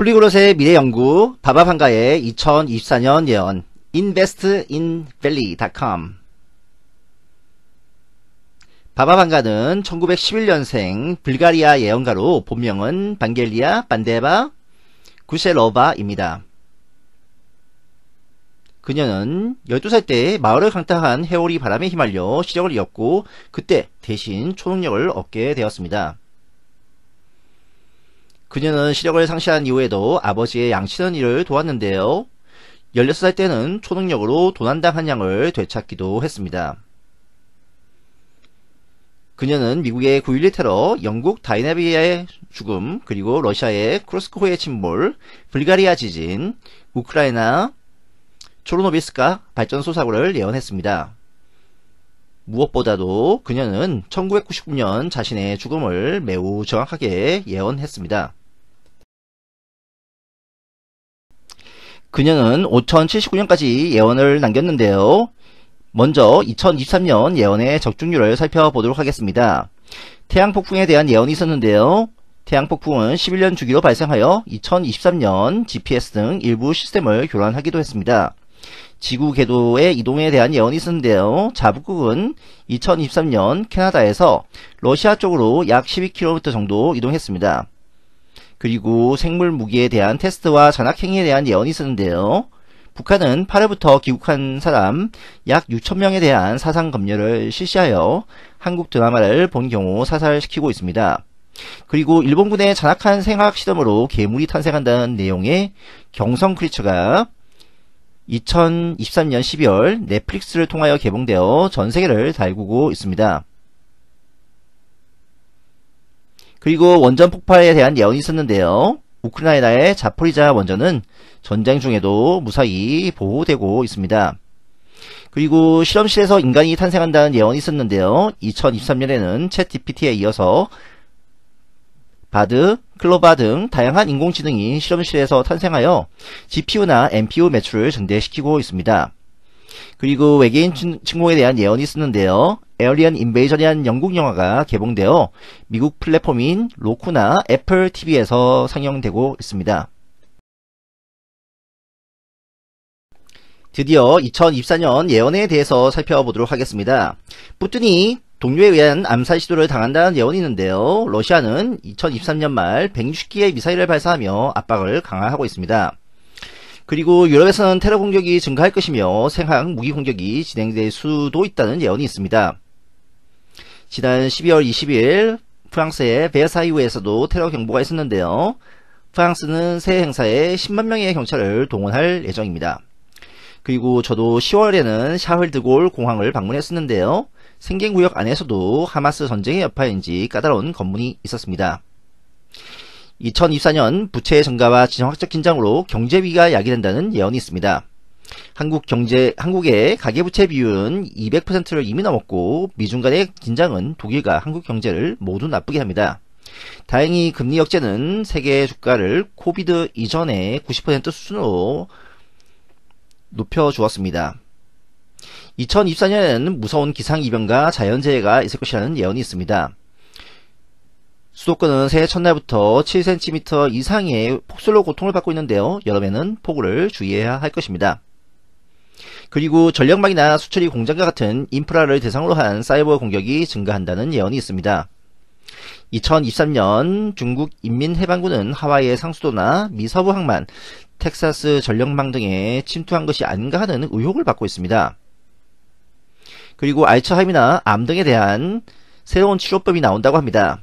폴리그로스의 미래연구 바바판가의 2024년 예언 investinvalley.com 바바반가는 1911년생 불가리아 예언가로 본명은 반겔리아 반데바 구셀로바입니다. 그녀는 12살 때 마을을 강타한 해오리 바람에 휘말려 시력을 잃었고 그때 대신 초능력을 얻게 되었습니다. 그녀는 시력을 상실한 이후에도 아버지의 양치는 일을 도왔는데요. 16살 때는 초능력으로 도난당 한 양을 되찾기도 했습니다. 그녀는 미국의 9.11 테러, 영국 다이나비아의 죽음, 그리고 러시아의 크로스코의 침몰, 불가리아 지진, 우크라이나 초르노비스카 발전소 사고를 예언했습니다. 무엇보다도 그녀는 1999년 자신의 죽음을 매우 정확하게 예언했습니다. 그녀는 5079년까지 예언을 남겼는데요. 먼저 2023년 예언의 적중률을 살펴보도록 하겠습니다. 태양 폭풍에 대한 예언이 있었는데요. 태양 폭풍은 11년 주기로 발생하여 2023년 GPS 등 일부 시스템을 교란하기도 했습니다. 지구 궤도의 이동에 대한 예언이 있었는데요. 자북극은 2023년 캐나다에서 러시아 쪽으로 약 12km 정도 이동했습니다. 그리고 생물 무기에 대한 테스트와 잔악행위에 대한 예언이 있었는데요. 북한은 8월부터 귀국한 사람 약 6천명에 대한 사상 검열을 실시하여 한국 드라마를 본 경우 사살시키고 있습니다. 그리고 일본군의 잔악한 생학 화 실험으로 괴물이 탄생한다는 내용의 경성 크리처가 2023년 12월 넷플릭스를 통하여 개봉되어 전 세계를 달구고 있습니다. 그리고 원전 폭발에 대한 예언이 있었는데요. 우크라이나의 자포리자 원전은 전쟁 중에도 무사히 보호되고 있습니다. 그리고 실험실에서 인간이 탄생한다는 예언이 있었는데요. 2023년에는 챗 GPT에 이어서 바드, 클로바 등 다양한 인공지능이 실험실에서 탄생하여 GPU나 NPU 매출을 증대시키고 있습니다. 그리고 외계인 침공에 대한 예언이 있었는데요. 에어리언 인베이전이라는 영국 영화가 개봉되어 미국 플랫폼인 로쿠나 애플 TV에서 상영되고 있습니다. 드디어 2024년 예언에 대해서 살펴보도록 하겠습니다. 뿌뚜이 동료에 의한 암살 시도를 당한다는 예언이 있는데요. 러시아는 2023년 말 160기의 미사일을 발사하며 압박을 강화하고 있습니다. 그리고 유럽에서는 테러 공격이 증가할 것이며 생학 무기 공격이 진행될 수도 있다는 예언이 있습니다. 지난 12월 20일 프랑스의 베사이유에서도 테러 경보가 있었는데요. 프랑스는 새 행사에 10만 명의 경찰을 동원할 예정입니다. 그리고 저도 10월에는 샤흘드골 공항을 방문했었는데요. 생긴구역 안에서도 하마스 전쟁의 여파인지 까다로운 검문이 있었습니다. 2024년 부채의 증가와 지정학적 긴장으로 경제위기가 야기된다는 예언이 있습니다. 한국 경제 한국의 가계부채 비율은 200%를 이미 넘었고 미중 간의 긴장은 독일과 한국 경제를 모두 나쁘게 합니다. 다행히 금리 역제는 세계 주가를 코비드 이전의 90% 수준으로 높여주었습니다. 2024년에는 무서운 기상이변과 자연재해가 있을 것이라는 예언이 있습니다. 수도권은 새해 첫날부터 7cm 이상의 폭설로 고통을 받고 있는데요. 여름에는 폭우를 주의해야 할 것입니다. 그리고 전력망이나 수처리 공장과 같은 인프라를 대상으로 한 사이버 공격이 증가한다는 예언이 있습니다. 2023년 중국 인민해방군은 하와이의 상수도나 미서부 항만, 텍사스 전력망 등에 침투한 것이 아닌가 하는 의혹을 받고 있습니다. 그리고 알츠하임이나 암 등에 대한 새로운 치료법이 나온다고 합니다.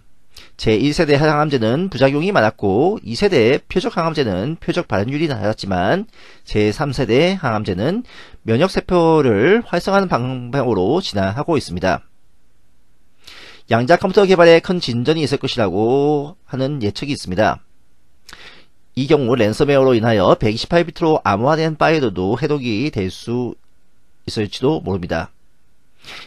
제1세대 항암제는 부작용이 많았고 2세대 표적 항암제는 표적 발현율이 낮았지만 제3세대 항암제는 면역세포를 활성화하는 방향으로 진화하고 있습니다. 양자 컴퓨터 개발에 큰 진전이 있을 것이라고 하는 예측이 있습니다. 이 경우 랜섬웨어로 인하여 128비트로 암호화된 파일도 들 해독이 될 수 있을지도 모릅니다.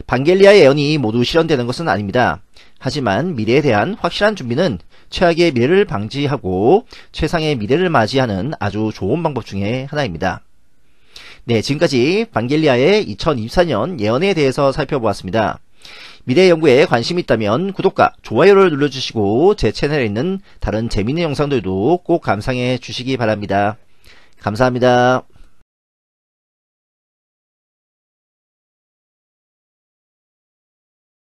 반겔리아의 예언이 모두 실현되는 것은 아닙니다. 하지만 미래에 대한 확실한 준비는 최악의 미래를 방지하고 최상의 미래를 맞이하는 아주 좋은 방법 중의 하나입니다. 네, 지금까지 반겔리아의 2024년 예언에 대해서 살펴보았습니다. 미래 연구에 관심이 있다면 구독과 좋아요를 눌러주시고 제 채널에 있는 다른 재미있는 영상들도 꼭 감상해 주시기 바랍니다. 감사합니다.